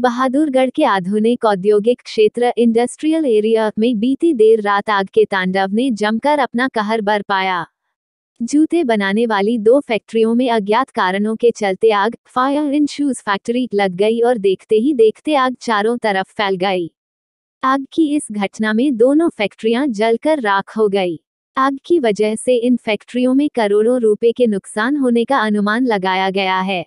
बहादुरगढ़ के आधुनिक औद्योगिक क्षेत्र इंडस्ट्रियल एरिया में बीती देर रात आग के तांडव ने जमकर अपना कहर बर पाया जूते बनाने वाली दो फैक्ट्रियों में अज्ञात कारणों के चलते आग फायर इन शूज फैक्ट्री लग गई और देखते ही देखते आग चारों तरफ फैल गई आग की इस घटना में दोनों फैक्ट्रियां जलकर राख हो गई आग की वजह से इन फैक्ट्रियों में करोड़ों रुपए के नुकसान होने का अनुमान लगाया गया है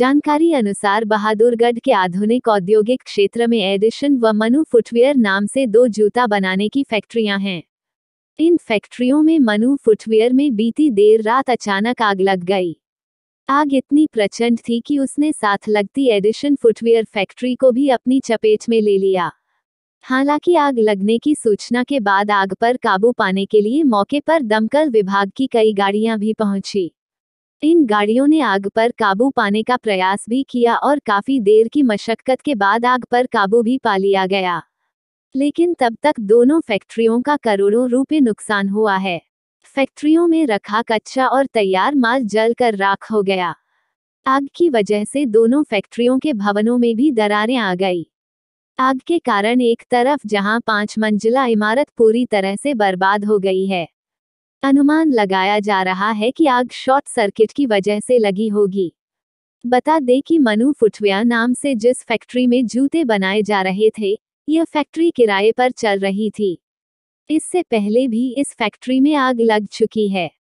जानकारी अनुसार बहादुरगढ़ के आधुनिक औद्योगिक क्षेत्र में एडिशन व मनु फुटवेयर नाम से दो जूता बनाने की फैक्ट्रियां हैं इन फैक्ट्रियों में मनु फुटवेयर में बीती देर रात अचानक आग लग गई आग इतनी प्रचंड थी कि उसने साथ लगती एडिशन फुटवेयर फैक्ट्री को भी अपनी चपेट में ले लिया हालांकि आग लगने की सूचना के बाद आग पर काबू पाने के लिए मौके पर दमकल विभाग की कई गाड़ियां भी पहुंची इन गाड़ियों ने आग पर काबू पाने का प्रयास भी किया और काफी देर की मशक्कत के बाद आग पर काबू भी पा लिया गया लेकिन तब तक दोनों फैक्ट्रियों का करोड़ों रुपए नुकसान हुआ है फैक्ट्रियों में रखा कच्चा और तैयार माल जल कर राख हो गया आग की वजह से दोनों फैक्ट्रियों के भवनों में भी दरारें आ गई आग के कारण एक तरफ जहां पांच मंजिला इमारत पूरी तरह से बर्बाद हो गई है अनुमान लगाया जा रहा है कि आग शॉर्ट सर्किट की वजह से लगी होगी बता दे कि मनु फुटविया नाम से जिस फैक्ट्री में जूते बनाए जा रहे थे यह फैक्ट्री किराए पर चल रही थी इससे पहले भी इस फैक्ट्री में आग लग चुकी है